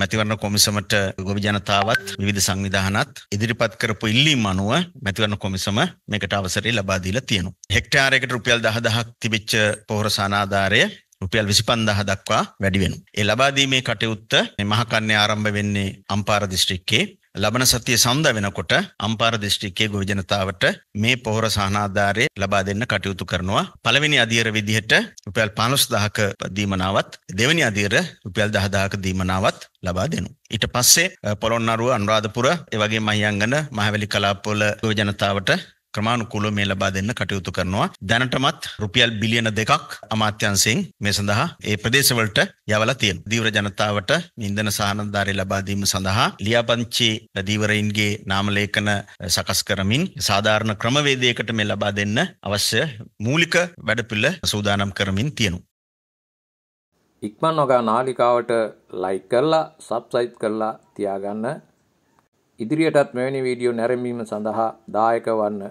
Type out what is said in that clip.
මැතිවරණ කොමිසමට ගොවි ජනතාවත් විධ සංවිධානත් ඉදිරිපත් කරපු ඉල්ලීම අනුව මැතිවරණ කොමිසම මේකට අවසරේ ලබාදීලා තියෙනු. හෙක්ටාරයකට රුපියල් දහදහක් තිබිච්ච පොහොර සනාධාරය රුපියල් විසිපන්දහ දක්වා වැඩිවෙන. එ ලබාදීමේ කටයුත්ත මහකන්නේ ආරම්භ වෙන්නේ අම්පාර දිස්ත්‍රික්කේ ලබන සතිය සඳ වෙනකොට අම්පාර දිස්ත්‍රික්කයේ ගොවි ජනතාවට මේ පොහොර සහනාධාරය ලබා දෙන්න කටයුතු කරනවා. පළවෙනි අදියර විදිහට රුපියල් 15000ක දීමනාවත් දෙවෙනි අදියර රුපියල් 10000ක දීමනාවත් ලබා දෙනවා. ඊට පස්සේ පොළොන්නරුව අනුරාධපුර ඒ වගේ මහියංගන මහවැලි කලාපවල ගොවි ජනතාවට ක්‍රමාණුකූලව මේ ලබා දෙන්න කටයුතු කරනවා. දැනටමත් රුපියල් බිලියන දෙකක් අමාත්‍යංශයෙන් මේ සඳහා ඒ ප්‍රදේශවලට යවලා තියෙනවා. දීවර ජනතාවට ඉන්ධන සහනධාරය ලබා දීම සඳහා ලියාපදිංචි දීවරයින්ගේ නාම ලේඛන සකස් කරමින් සාධාරණ ක්‍රමවේදයකට මේ ලබා දෙන්න අවශ්‍ය මූලික වැඩපිළිවෙල සූදානම් කරමින් තියෙනවා. ඉක්මන් නොගා නාලිකාවට ලයික් කරලා සබ්ස්ක්‍රයිබ් කරලා තියාගන්න ඉදිරියටත් මෙවැනි වීඩියෝ නැරඹීම සඳහා දායක වන්න